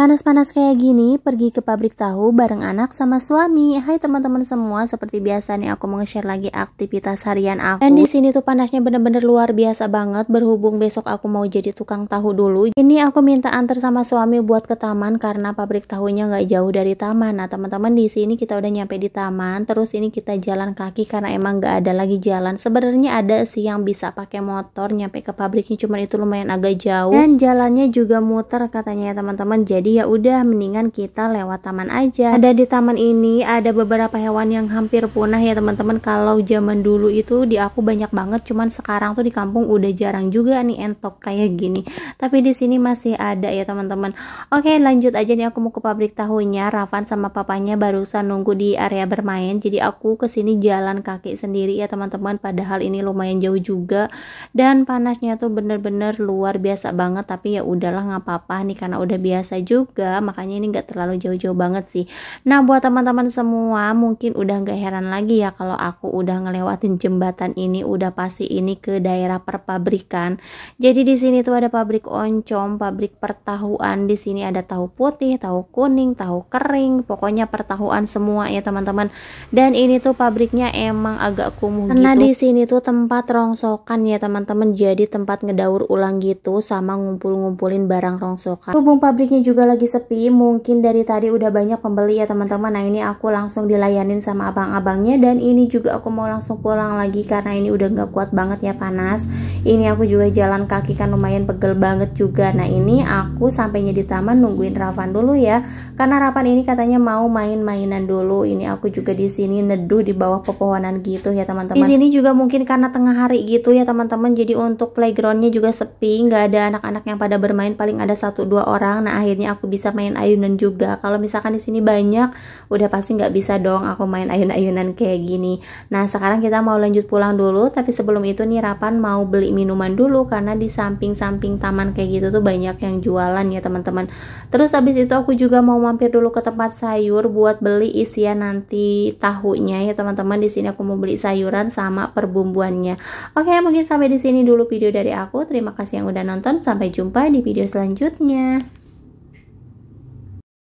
Panas-panas kayak gini, pergi ke pabrik tahu bareng anak sama suami. Hai teman-teman semua, seperti biasa nih aku mau share lagi aktivitas harian aku. Dan di sini tuh panasnya bener-bener luar biasa banget. Berhubung besok aku mau jadi tukang tahu dulu. Ini aku minta antar sama suami buat ke taman karena pabrik tahunya nggak jauh dari taman. Nah teman-teman di sini kita udah nyampe di taman. Terus ini kita jalan kaki karena emang nggak ada lagi jalan. Sebenarnya ada sih yang bisa pakai motor nyampe ke pabriknya, cuman itu lumayan agak jauh. Dan jalannya juga muter katanya ya teman-teman. Jadi jadi ya udah mendingan kita lewat taman aja. Ada di taman ini ada beberapa hewan yang hampir punah ya teman-teman. Kalau zaman dulu itu di aku banyak banget, cuman sekarang tuh di kampung udah jarang juga nih entok kayak gini. Tapi di sini masih ada ya teman-teman. Oke, lanjut aja nih aku mau ke pabrik tahunya. Ravan sama papanya barusan nunggu di area bermain. Jadi aku kesini jalan kaki sendiri ya teman-teman. Padahal ini lumayan jauh juga dan panasnya tuh bener-bener luar biasa banget. Tapi ya udahlah nggak apa-apa nih karena udah biasa juga juga makanya ini nggak terlalu jauh-jauh banget sih nah buat teman-teman semua mungkin udah nggak heran lagi ya kalau aku udah ngelewatin jembatan ini udah pasti ini ke daerah perpabrikan jadi di sini tuh ada pabrik oncom pabrik pertahuan di sini ada tahu putih tahu kuning tahu kering pokoknya pertahuan semua ya teman-teman dan ini tuh pabriknya emang agak kumuh karena gitu. di sini tuh tempat rongsokan ya teman-teman jadi tempat ngedaur ulang gitu sama ngumpul-ngumpulin barang rongsokan hubung pabriknya juga juga lagi sepi, mungkin dari tadi udah banyak pembeli ya teman-teman. Nah ini aku langsung dilayanin sama abang-abangnya dan ini juga aku mau langsung pulang lagi karena ini udah nggak kuat banget ya panas ini aku juga jalan kaki kan lumayan pegel banget juga nah ini aku sampainya di taman nungguin Ravan dulu ya karena Ravan ini katanya mau main-mainan dulu ini aku juga di sini neduh di bawah pepohonan gitu ya teman-teman di sini juga mungkin karena tengah hari gitu ya teman-teman jadi untuk playgroundnya juga sepi nggak ada anak-anak yang pada bermain paling ada satu dua orang nah akhirnya aku bisa main ayunan juga kalau misalkan di sini banyak udah pasti nggak bisa dong aku main ayun-ayunan kayak gini nah sekarang kita mau lanjut pulang dulu tapi sebelum itu nih Rapan mau beli minuman dulu karena di samping-samping taman kayak gitu tuh banyak yang jualan ya teman-teman terus habis itu aku juga mau mampir dulu ke tempat sayur buat beli isian nanti tahunya ya teman-teman di sini aku mau beli sayuran sama perbumbuannya oke mungkin sampai di sini dulu video dari aku terima kasih yang udah nonton sampai jumpa di video selanjutnya